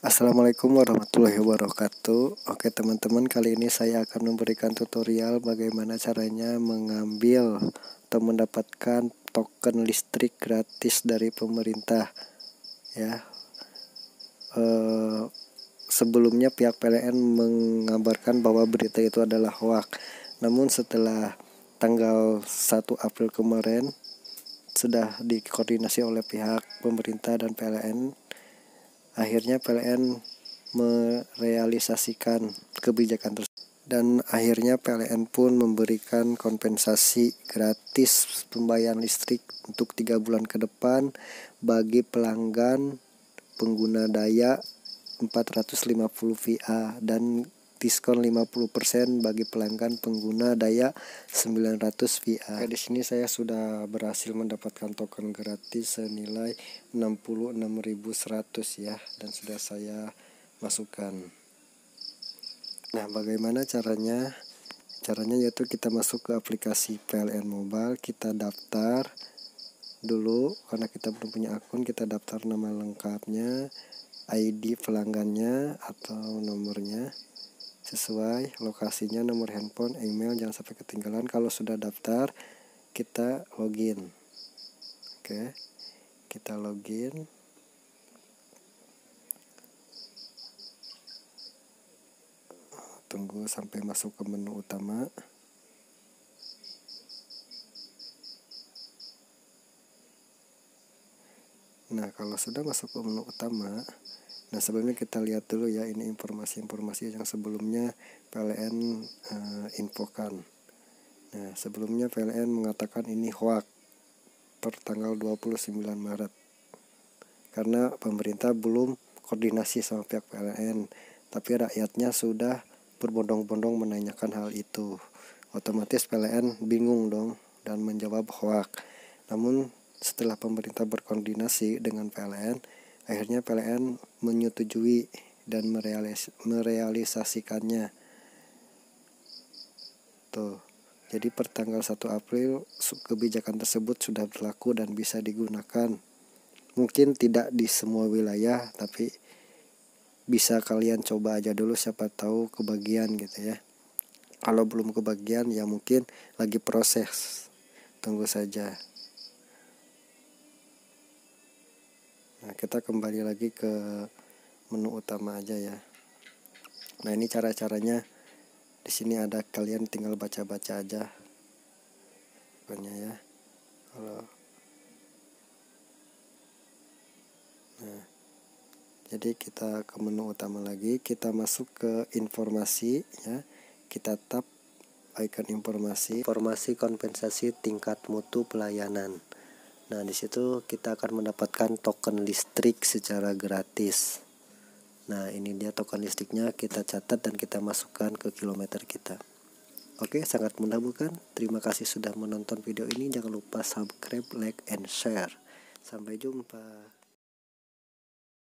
Assalamualaikum warahmatullahi wabarakatuh Oke teman-teman kali ini saya akan memberikan tutorial bagaimana caranya mengambil atau mendapatkan token listrik gratis dari pemerintah ya e, sebelumnya pihak PLN mengabarkan bahwa berita itu adalah hoax. namun setelah tanggal 1 April kemarin sudah dikoordinasi oleh pihak pemerintah dan PLN akhirnya PLN merealisasikan kebijakan tersebut dan akhirnya PLN pun memberikan kompensasi gratis pembayaran listrik untuk tiga bulan ke depan bagi pelanggan pengguna daya 450 VA dan diskon 50% bagi pelanggan pengguna daya 900 VA. di sini saya sudah berhasil mendapatkan token gratis senilai 66.100 ya dan sudah saya masukkan. Nah, bagaimana caranya? Caranya yaitu kita masuk ke aplikasi PLN Mobile, kita daftar dulu karena kita belum punya akun, kita daftar nama lengkapnya, ID pelanggannya atau nomornya sesuai lokasinya nomor handphone email jangan sampai ketinggalan kalau sudah daftar kita login oke kita login tunggu sampai masuk ke menu utama nah kalau sudah masuk ke menu utama Nah sebelumnya kita lihat dulu ya ini informasi-informasi yang sebelumnya PLN uh, eh, infokan. Nah sebelumnya PLN mengatakan ini hoax per tanggal 29 Maret karena pemerintah belum koordinasi sama pihak PLN tapi rakyatnya sudah berbondong-bondong menanyakan hal itu otomatis PLN bingung dong dan menjawab hoax namun setelah pemerintah berkoordinasi dengan PLN Akhirnya PLN menyetujui dan merealis merealisasikannya. Tuh. Jadi pertanggal 1 April kebijakan tersebut sudah berlaku dan bisa digunakan. Mungkin tidak di semua wilayah tapi bisa kalian coba aja dulu siapa tahu kebagian gitu ya. Kalau belum kebagian ya mungkin lagi proses. Tunggu saja. Nah, kita kembali lagi ke menu utama aja ya. Nah, ini cara-caranya di sini ada kalian tinggal baca-baca aja. Pokoknya ya. Kalau Nah, jadi kita ke menu utama lagi, kita masuk ke informasi ya. Kita tap icon informasi, informasi kompensasi tingkat mutu pelayanan. Nah, di situ kita akan mendapatkan token listrik secara gratis. Nah, ini dia token listriknya kita catat dan kita masukkan ke kilometer kita. Oke, sangat mudah bukan? Terima kasih sudah menonton video ini. Jangan lupa subscribe, like, and share. Sampai jumpa.